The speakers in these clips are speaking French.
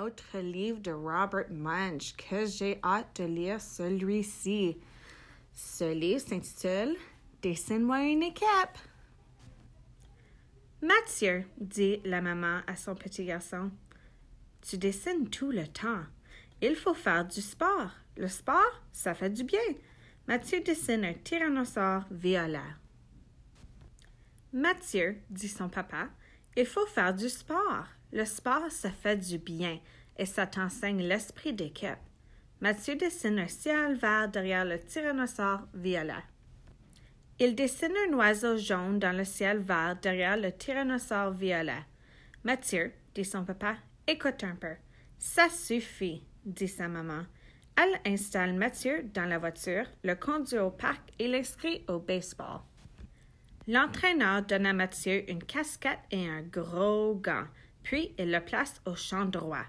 autre livre de Robert Munch que j'ai hâte de lire celui-ci. Ce livre s'intitule Dessine-moi une équipe. Mathieu, dit la maman à son petit garçon, tu dessines tout le temps. Il faut faire du sport. Le sport, ça fait du bien. Mathieu dessine un tyrannosaure violet. Mathieu, dit son papa, il faut faire du sport. Le sport, se fait du bien et ça t'enseigne l'esprit d'équipe. Mathieu dessine un ciel vert derrière le tyrannosaure violet. Il dessine un oiseau jaune dans le ciel vert derrière le tyrannosaure violet. Mathieu, dit son papa, écoute un peu. Ça suffit, dit sa maman. Elle installe Mathieu dans la voiture, le conduit au parc et l'inscrit au baseball. L'entraîneur donne à Mathieu une casquette et un gros gant puis il le place au champ droit.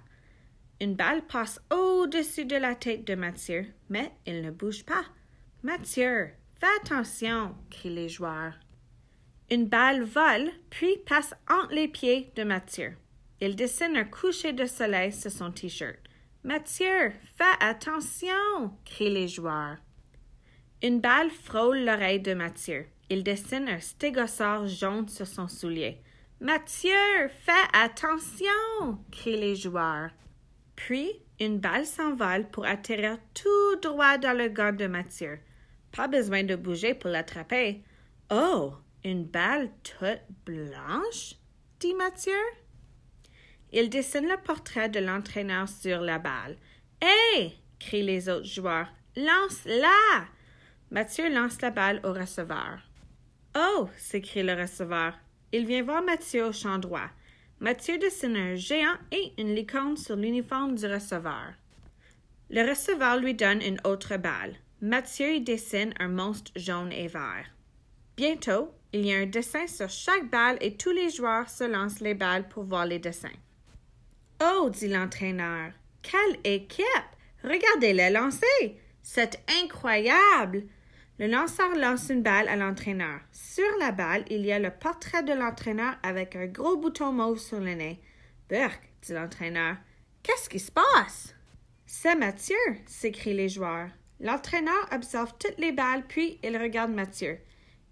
Une balle passe au-dessus de la tête de Mathieu, mais il ne bouge pas. Mathieu, fais attention, crient les joueurs. Une balle vole, puis passe entre les pieds de Mathieu. Il dessine un coucher de soleil sur son t-shirt. Mathieu, fais attention, crient les joueurs. Une balle frôle l'oreille de Mathieu. Il dessine un stégosaure jaune sur son soulier. Mathieu, fais attention! crient les joueurs. Puis, une balle s'envole pour atterrir tout droit dans le gant de Mathieu. Pas besoin de bouger pour l'attraper. Oh, une balle toute blanche? dit Mathieu. Il dessine le portrait de l'entraîneur sur la balle. Eh crient les autres joueurs. Lance-la! Mathieu lance la balle au receveur. Oh! s'écrie le receveur. Il vient voir Mathieu au champ droit. Mathieu dessine un géant et une licorne sur l'uniforme du receveur. Le receveur lui donne une autre balle. Mathieu y dessine un monstre jaune et vert. Bientôt, il y a un dessin sur chaque balle et tous les joueurs se lancent les balles pour voir les dessins. Oh, dit l'entraîneur, quelle équipe! Regardez-les lancer! C'est incroyable! Le lanceur lance une balle à l'entraîneur. Sur la balle, il y a le portrait de l'entraîneur avec un gros bouton mauve sur le nez. Burke, dit l'entraîneur, qu'est-ce qui se passe? C'est Mathieu, s'écrient les joueurs. L'entraîneur observe toutes les balles, puis il regarde Mathieu.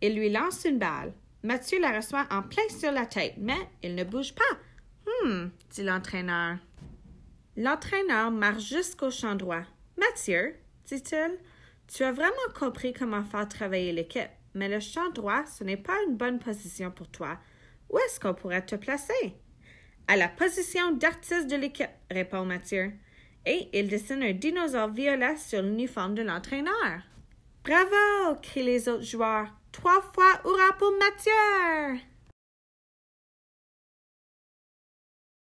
Il lui lance une balle. Mathieu la reçoit en plein sur la tête, mais il ne bouge pas. Hum, dit l'entraîneur. L'entraîneur marche jusqu'au champ droit. Mathieu, dit-il, tu as vraiment compris comment faire travailler l'équipe, mais le champ droit, ce n'est pas une bonne position pour toi. Où est-ce qu'on pourrait te placer? À la position d'artiste de l'équipe, répond Mathieu. Et il dessine un dinosaure violet sur l'uniforme de l'entraîneur. Bravo! crient les autres joueurs. Trois fois hurrah pour Mathieu!